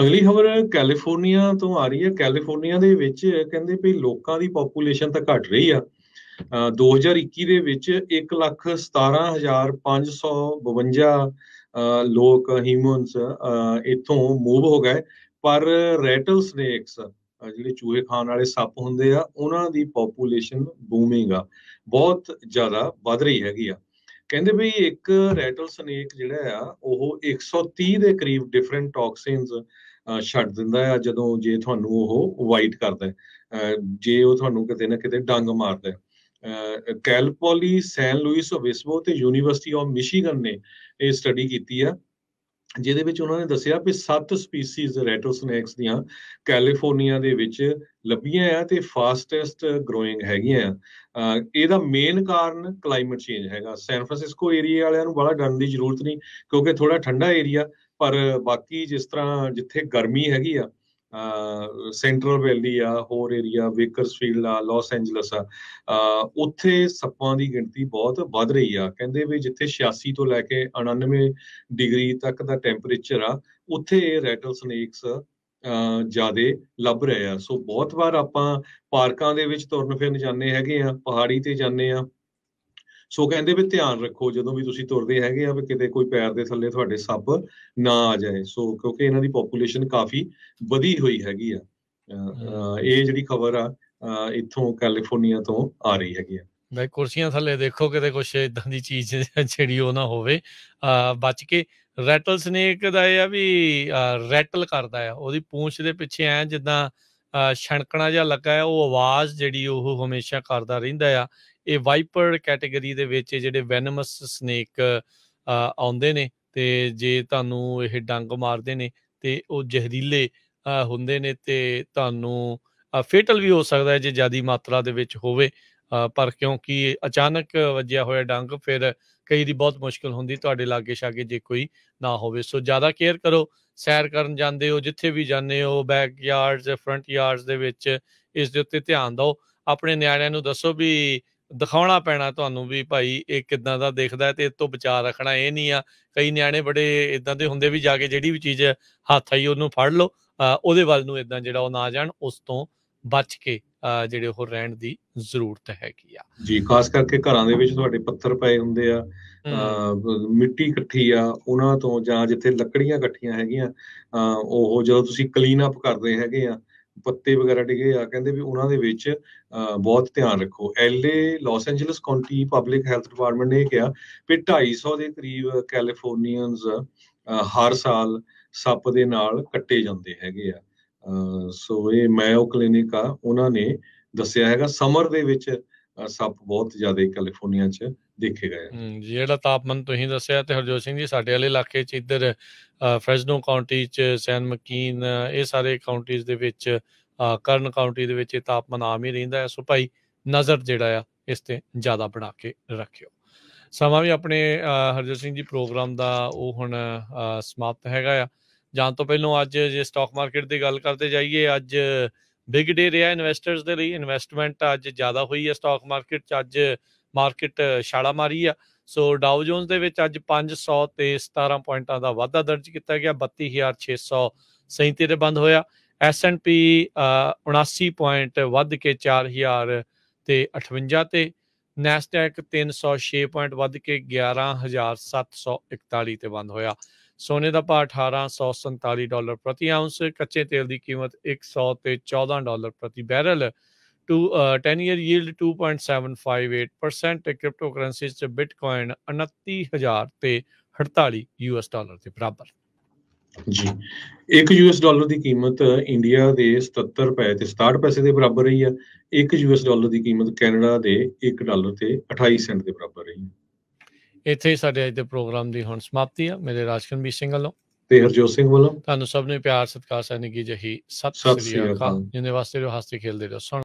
ਅਗਲੀ ਖਬਰ ਕੈਲੀਫੋਰਨੀਆ ਤੋਂ ਆ ਰਹੀ ਹੈ ਕੈਲੀਫੋਰਨੀਆ ਦੇ ਵਿੱਚ ਕਹਿੰਦੇ ਵੀ ਲੋਕਾਂ ਦੀ ਪੋਪੂਲੇਸ਼ਨ ਤਾਂ ਘਟ ਰਹੀ ਆ 2021 ਦੇ ਵਿੱਚ 117552 ਲੋਕ ਹਿਊਮਨਸ ਇਥੋਂ ਮੂਵ ਹੋ ਗਏ ਪਰ ਰੈਟਲ ਸਨੇਕਸ ਜਿਹੜੇ ਚੂਹੇ ਖਾਣ ਵਾਲੇ ਸੱਪ ਹੁੰਦੇ ਆ ਉਹਨਾਂ ਦੀ ਪੋਪੂਲੇਸ਼ਨ ਬੂਮਿੰਗ ਆ ਬਹੁਤ ਜ਼ਿਆਦਾ ਵੱਧ ਰਹੀ ਹੈਗੀ ਆ ਕਹਿੰਦੇ ਵੀ ਇੱਕ ਰੈਟਲ ਸਨੇਕ ਜਿਹੜਾ ਆ ਉਹ 130 ਦੇ ਕਰੀਬ ਡਿਫਰੈਂਟ ਟੌਕਸਿਨਸ ਛੱਡ ਦਿੰਦਾ ਆ ਜਦੋਂ ਜੇ ਤੁਹਾਨੂੰ ਉਹ ਵਾਈਟ ਕਰਦਾ ਜੇ ਉਹ ਤੁਹਾਨੂੰ ਕਿਤੇ ਨਾ ਕਿਤੇ ਡੰਗ ਮਾਰਦਾ ਕੈਲਪੋਲੀ ਸੈਨ ਲੂਇਸ ਓਬਿਸਪੋ ਤੇ ਯੂਨੀਵਰਸਿਟੀ ਆਫ ਮਿਸ਼ੀਗਨ ਨੇ ਇਹ ਸਟੱਡੀ ਕੀਤੀ ਆ ਜਿਹਦੇ ਵਿੱਚ ਉਹਨਾਂ ਨੇ ਦੱਸਿਆ ਕਿ 7 ਸਪੀਸੀਜ਼ ਰੈਟੋਸਨੈਕਸ ਦੀਆਂ ਕੈਲੀਫੋਰਨੀਆ ਦੇ ਵਿੱਚ ਲੱਭੀਆਂ ਆ ਤੇ ਫਾਸਟੈਸਟ ਗਰੋਇੰਗ ਹੈਗੀਆਂ ਆ ਇਹਦਾ ਮੇਨ ਕਾਰਨ ਕਲਾਈਮੇਟ ਚੇਂਜ ਹੈਗਾ ਸੈਨ ਫਰਾਂਸਿਸਕੋ ਏਰੀਆ ਵਾਲਿਆਂ ਨੂੰ ਬੜਾ ਡਰਨ ਦੀ ਜ਼ਰੂਰਤ ਨਹੀਂ ਕਿਉਂਕਿ ਥੋੜਾ ਠੰਡਾ ਏਰੀਆ ਪਰ ਬਾਕੀ ਜਿਸ ਤਰ੍ਹਾਂ ਜਿੱਥੇ ਗਰਮੀ ਹੈਗੀ ਆ ਸੈਂਟਰਲ ਵੈਲੀ ਆ ਹੋਰ ਏਰੀਆ ਵੇਕਰਸਫੀਲਡ ਆ ਲਾਸ ਐਂਜਲਸ ਆ ਉੱਥੇ ਸੱਪਾਂ ਦੀ ਗਿਣਤੀ ਬਹੁਤ ਵੱਧ ਰਹੀ ਆ ਕਹਿੰਦੇ ਵੀ ਜਿੱਥੇ 86 ਤੋਂ ਲੈ ਕੇ 99 ਡਿਗਰੀ ਤੱਕ ਦਾ ਟੈਂਪਰੇਚਰ ਆ ਉੱਥੇ ਇਹ ਰੈਟਲ ਸਨੇਕਸ ਜਿਆਦੇ ਲੱਭ ਰਹੇ ਆ ਸੋ ਬਹੁਤ ਵਾਰ ਆਪਾਂ ਪਾਰਕਾਂ ਦੇ ਵਿੱਚ ਤੁਰਨ ਫਿਰਨ ਜਾਂਦੇ ਹੈਗੇ ਆ ਪਹਾੜੀ ਤੇ ਜਾਂਦੇ ਆ ਸੋ ਕਹਿੰਦੇ ਵੀ ਧਿਆਨ ਰੱਖੋ ਜਦੋਂ ਵੀ ਤੁਸੀਂ ਤੁਰਦੇ ਹੈਗੇ ਆ ਵੀ ਕਿਤੇ ਕੋਈ ਪੈਰ ਦੇ ਥੱਲੇ ਤੁਹਾਡੇ ਸੱਪ ਨਾ ਆ ਜਾਏ ਸੋ ਕਿਉਂਕਿ ਇਹਨਾਂ ਦੀ ਪੋਪੂਲੇਸ਼ਨ ਕਾਫੀ ਵਧੀ ਹੋਈ ਹੈਗੀ ਆ ਇਹ ਜਿਹੜੀ ਖਬਰ ਆ ਇੱਥੋਂ ਕੈਲੀਫੋਰਨੀਆ ਤੋਂ ਆ ਰਹੀ ਹੈਗੀ ਆ ਬਈ ਕੁਰਸੀਆਂ ਥੱਲੇ ਦੇਖੋ ਕਿਤੇ ਕੁਛ ਇਦਾਂ ਦੀ ਚੀਜ਼ ਜਿਹੜੀ ਉਹ ਨਾ ਹੋਵੇ ਬਚ ਕੇ ਰੈਟਲ ਸਨੇਕ ਦਾ ਇਹ ਆ ਵੀ ਰੈਟਲ ਕਰਦਾ ਆ ਉਹਦੀ ਪੂੰਛ ਦੇ ਪਿੱਛੇ ਐ ਜਿੱਦਾਂ ਛਣਕਣਾ ਜਿਹਾ ਲੱਗਾ ਹੈ ਉਹ ਆਵਾਜ਼ ਜਿਹੜੀ ਉਹ ਹਮੇਸ਼ਾ ਕਰਦਾ ਰਹਿੰਦਾ ਆ ਇਹ ਵਾਈਪਰ ਕੈਟਾਗਰੀ ਦੇ ਵਿੱਚ ਜਿਹੜੇ ਵੈਨਮਸ ਸਨੇਕ ਆਉਂਦੇ ਨੇ ਤੇ ਜੇ ਤੁਹਾਨੂੰ ਇਹ ਡੰਗ ਮਾਰਦੇ ਨੇ ਤੇ ਉਹ ਜ਼ਹਿਰੀਲੇ ਹੁੰਦੇ ਨੇ ਤੇ ਤੁਹਾਨੂੰ ਫੇਟਲ ਵੀ ਹੋ ਸਕਦਾ ਹੈ ਜੇ ਜ਼ਿਆਦੀ ਮਾਤਰਾ ਦੇ ਵਿੱਚ ਹੋਵੇ ਪਰ ਕਿਉਂਕਿ ਅਚਾਨਕ ਵੱਜਿਆ ਹੋਇਆ ਡੰਗ ਫਿਰ ਕਈ ਦੀ ਬਹੁਤ ਮੁਸ਼ਕਲ ਹੁੰਦੀ ਤੁਹਾਡੇ ਲਾਗੇ ਸ਼ਾਗੇ ਜੇ ਕੋਈ ਨਾ ਹੋਵੇ ਸੋ ਜ਼ਿਆਦਾ ਕੇਅਰ ਕਰੋ ਸੈਰ ਕਰਨ ਜਾਂਦੇ ਹੋ ਜਿੱਥੇ ਵੀ ਜਾਂਦੇ ਹੋ ਬੈਕ ਯਾਰਡਸ ਫਰੰਟ ਯਾਰਡਸ ਦੇ ਵਿੱਚ ਇਸ ਦੇ ਉੱਤੇ ਧਿਆਨ ਦਿਓ ਆਪਣੇ ਨਿਆਣਿਆਂ ਨੂੰ ਦੱਸੋ ਵੀ ਦਿਖਾਉਣਾ ਪੈਣਾ ਤੁਹਾਨੂੰ ਵੀ ਭਾਈ ਇਹ ਕਿਦਾਂ ਦਾ ਦੇਖਦਾ ਤੇ ਇਸ ਤੋਂ ਬਚਾ ਰੱਖਣਾ ਇਹ ਨਹੀਂ ਆ ਕਈ ਨਿਆਣੇ ਬੜੇ ਇਦਾਂ ਦੇ ਹੁੰਦੇ ਵੀ ਜਾ ਕੇ ਜਿਹੜੀ ਵੀ ਚੀਜ਼ ਹੱਥ ਆਈ ਉਹਨੂੰ ਫੜ ਲਓ ਉਹਦੇ ਵੱਲ ਨੂੰ ਇਦਾਂ ਜਿਹੜਾ ਉਹ ਨਾ ਜਾਣ ਉਸ ਤੋਂ ਬਚ ਕੇ ਜਿਹੜੇ ਉਹ ਰਹਿਣ ਦੀ ਜ਼ਰੂਰਤ ਹੈਗੀ ਆ ਜੀ ਖਾਸ ਕਰਕੇ ਘਰਾਂ ਦੇ ਵਿੱਚ ਤੁਹਾਡੇ ਪੱਥਰ ਪਏ ਹੁੰਦੇ ਆ ਮਿੱਟੀ ਇਕੱਠੀ ਆ ਉਹਨਾਂ ਤੋਂ ਜਾਂ ਜਿੱਥੇ ਲੱਕੜੀਆਂ ਇਕੱਠੀਆਂ ਹੈਗੀਆਂ ਉਹ ਜਦੋਂ ਤੁਸੀਂ ਕਲੀਨ ਅਪ ਕਰਦੇ ਹੈਗੇ ਆ ਪੱਤੇ ਵਗੈਰਾ ਡਿਗੇ ਆ ਕਹਿੰਦੇ ਵੀ ਉਹਨਾਂ ਦੇ ਵਿੱਚ ਬਹੁਤ ਧਿਆਨ ਰੱਖੋ LA Los Angeles county public health department ਨੇ ਕਿਹਾ ਵੀ 250 ਦੇ ਕਰੀਬ ਕੈਲੀਫੋਰਨੀਅਨਸ ਹਰ ਸਾਲ ਸੱਪ ਦੇ ਨਾਲ ਕੱਟੇ ਜਾਂਦੇ ਹੈਗੇ ਆ ਸੋ ਇਹ ਮੈਓ ਕਲੀਨਿਕ ਆ ਉਹਨਾਂ ਨੇ ਦੱਸਿਆ ਹੈਗਾ ਸਮਰ ਦੇ ਵਿੱਚ ਸੱਪ ਬਹੁਤ ਜ਼ਿਆਦਾ ਕੈਲੀਫੋਰਨੀਆ 'ਚ ਦੇਖੇ ਗਏ ਜਿਹੜਾ ਤਾਪਮਨ ਤੁਸੀਂ ਦੱਸਿਆ ਤੇ ਹਰਜੋਤ ਸਿੰਘ ਜੀ ਸਾਡੇ ਵਾਲੇ ਇਲਾਕੇ 'ਚ ਇੱਧਰ ਫ੍ਰੈਸਨੋ ਕਾਉਂਟੀ 'ਚ ਸੈਨ ਮਕੀਨ ਇਹ ਸਾਰੇ ਕਾਉਂਟੀਆਂ ਦੇ ਵਿੱਚ ਕਰਨ ਕਾਉਂਟੀ ਦੇ ਵਿੱਚ ਇਹ ਤਾਪਮਨ ਆਮ ਹੀ ਰਹਿੰਦਾ ਹੈ ਸੋ ਭਾਈ ਨਜ਼ਰ ਜਿਹੜਾ ਆ ਇਸ ਤੇ ਜ਼ਿਆਦਾ ਬਣਾ ਕੇ ਰੱਖਿਓ ਸਮਾਂ ਵੀ ਆਪਣੇ ਹਰਜੋਤ ਸਿੰਘ ਜੀ ਪ੍ਰੋਗਰਾਮ ਦਾ ਉਹ ਹੁਣ ਸਮਾਪਤ ਹੈਗਾ ਆ ਜਾਣ ਤੋਂ ਪਹਿਲਾਂ ਅੱਜ ਜੇ ਸਟਾਕ ਮਾਰਕੀਟ ਦੀ ਗੱਲ ਕਰਦੇ ਜਾਈਏ ਅੱਜ ਬਿਗ ਡੇ ਰਿਹਾ ਇਨਵੈਸਟਰਸ ਦੇ ਲਈ ਇਨਵੈਸਟਮੈਂਟ ਅੱਜ ਜ਼ਿਆਦਾ ਹੋਈ ਹੈ ਸਟਾਕ ਮਾਰਕੀਟ 'ਚ ਅੱਜ ਮਾਰਕੀਟ ਛਾਲਾ ਮਾਰੀ ਆ ਸੋ ਡਾਉ ਜੋਨਸ ਦੇ ਵਿੱਚ ਅੱਜ 500 ਤੇ 17 ਪੁਆਇੰਟਾਂ ਦਾ ਵਾਧਾ ਦਰਜ ਕੀਤਾ ਗਿਆ 32637 ਤੇ ਬੰਦ ਹੋਇਆ S&P 79 ਪੁਆਇੰਟ ਵੱਧ ਕੇ 4000 ਤੇ 58 ਤੇ ਨੈਸਡੈਕ 306 ਪੁਆਇੰਟ ਵੱਧ ਕੇ 11741 ਤੇ ਬੰਦ ਹੋਇਆ ਸੋਨੇ ਦਾ ਭਾਅ 1847 ਡਾਲਰ ਪ੍ਰਤੀ ਆਉਂਸ ਕੱਚੇ ਤੇਲ ਦੀ ਕੀਮਤ 114 ਡਾਲਰ ਪ੍ਰਤੀ ਬੈਰਲ ਟੂ 10 ਇਅਰ ਯੀਲਡ 2.758% ਤੇ ਕ੍ਰਿਪਟੋ ਕਰੰਸੀ ਚ ਬਿਟਕੋਇਨ 29000 ਤੇ 48 ਯੂਐਸ ਡਾਲਰ ਦੇ ਬਰਾਬਰ ਜੀ 1 ਯੂਐਸ ਡਾਲਰ ਦੀ ਕੀਮਤ ਇੰਡੀਆ ਦੇ 77 ਰੁਪਏ ਤੇ 67 ਪੈਸੇ ਦੇ ਬਰਾਬਰ ਰਹੀ ਹੈ 1 ਯੂਐਸ ਡਾਲਰ ਦੀ ਕੀਮਤ ਕੈਨੇਡਾ ਦੇ 1 ਡਾਲਰ ਤੇ 28 ਸੈਂਟ ਦੇ ਬਰਾਬਰ ਰਹੀ ਹੈ ਇੱਥੇ ਹੀ ਸਾਡੇ ਅੱਜ ਦੇ ਪ੍ਰੋਗਰਾਮ ਦੀ ਹੁਣ ਸਮਾਪਤੀ ਆ ਮੇਰੇ ਰਾਜਕਨਵੀਰ ਸਿੰਘ ਵੱਲੋਂ ਤੇ ਹਰਜੋਤ ਸਿੰਘ ਵੱਲੋਂ ਤੁਹਾਨੂੰ ਸਭ ਨੂੰ ਪਿਆਰ ਸਤਿਕਾਰ ਸਹਿਨੇ ਕੀ ਜਹੀ ਸਤਿ ਸ੍ਰੀ ਅਕਾਲ ਜਿੰਨੇ ਵਾਸਤੇ ਰਹੋ ਹਾਸੇ ਖੇਲਦੇ ਰਹੋ